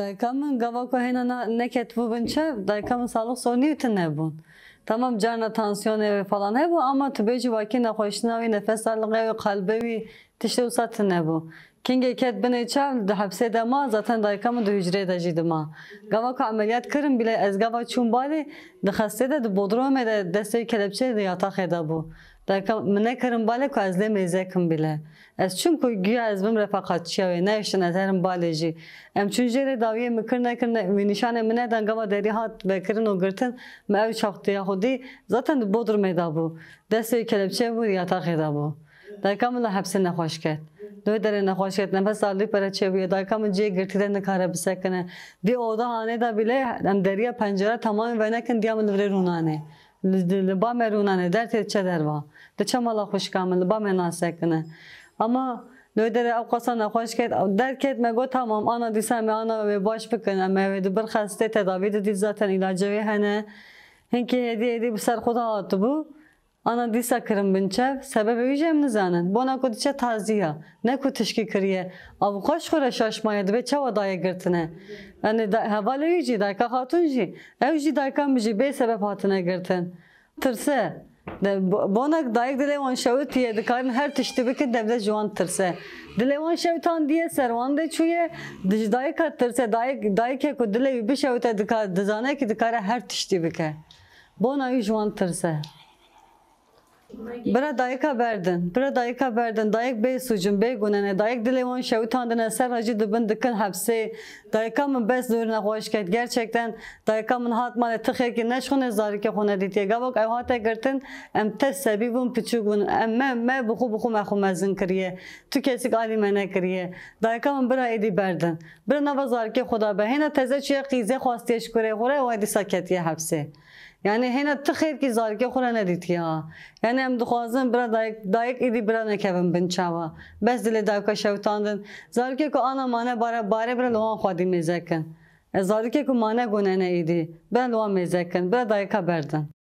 da kam gava ko hena neket bubën që, da e kam salloh sonitën e bun. Tamam tansiyon tansiyoneve falan e bu ama tübeci vakine hoşuna ve nefes algı ve kalbe ve tişte usatın e bu. Kinge ket bine çal da hapse de zaten daykama da hücre de jidi ma. Gava ka ameliyat kırın bile ez gava çun bali da haste de de bodrome de desteği kelepçe de yatak eda bu. Dayka ne kırın bali ko ezle mezekim bile. Ez çünkü güya ez bim refakatçıya ve ne işin ez herin bali jere Em çüncere daviye mi kırne kırne ve nişane mine den gava deri hat ve kırın o gırtın me ev çaktı yahudi zaten de bodrome da bu. Desteği kelepçe bu yatak eda bu. Dayka mila hapse ne hoş ket. Döydere hoşiyet nefes alıp para çeviriyor. Daha kamu ciye girtiden bir Di oda hane da bile hem deriye pencere tamamen ve nekin diye mi devre Ba me dert va. De çamala hoş kamil ba me Ama Nödere avkasa naxoş ket derk go tamam ana ana ve me bir hasta tedavi dedi zaten ilacı ve hene. Hinki hediye ser bu. Ana disa kırımbınçev, sebebi ücem nizanin. Bana kudiçe taziya. Ne kutişki kiriye. Av koş kore şaşmaya dibe çava daya girtine. Yani da, hevale ücü, dayka hatun jü. Ev jü dayka mücü be sebep hatine girtin. Tırse. De, bonak dayık dile on şevit diye dikarın her tişti beki devle juan tırse. Dile on şevitan diye servan de çuye diş dayık tırse dayık dayık eko dile bir şevite dikar dizane ki dikara her tişti beki. Bona juan tırse. برا دایکا بردن برا دایکا بردن دایک بی سوجن بی گونه دایک دلیوان شویتان دن سر راجی دبن دکن حبسه دایکا من بس دور نخواهش کرد گرچکتن دایکا من هات مال تخیر که نشخونه زاری که خونه دیتیه گابک او هاتا گرتن ام تس سبی بون پچو گون ام من من بخو بخو مخو مزن کریه تو کسی آلی منه کریه دایکا من برا ایدی بردن برا نوازار که خدا به هینا تزه چیه قیزه خواستیش کره خوره و ایدی ساکتیه حبسه یعنی هینا خیر کی زار که خونه ندید یعنی هم دخوازم برای دایک دایک ایدی برا نکوم بنچاوا بس دل دایکا شوتاندن زار که کو آنا مانه بارا باره برا لوان خودی میزکن زار که کو مانه گونه نه ایدی برا لوان میزکن برا دایکا بردن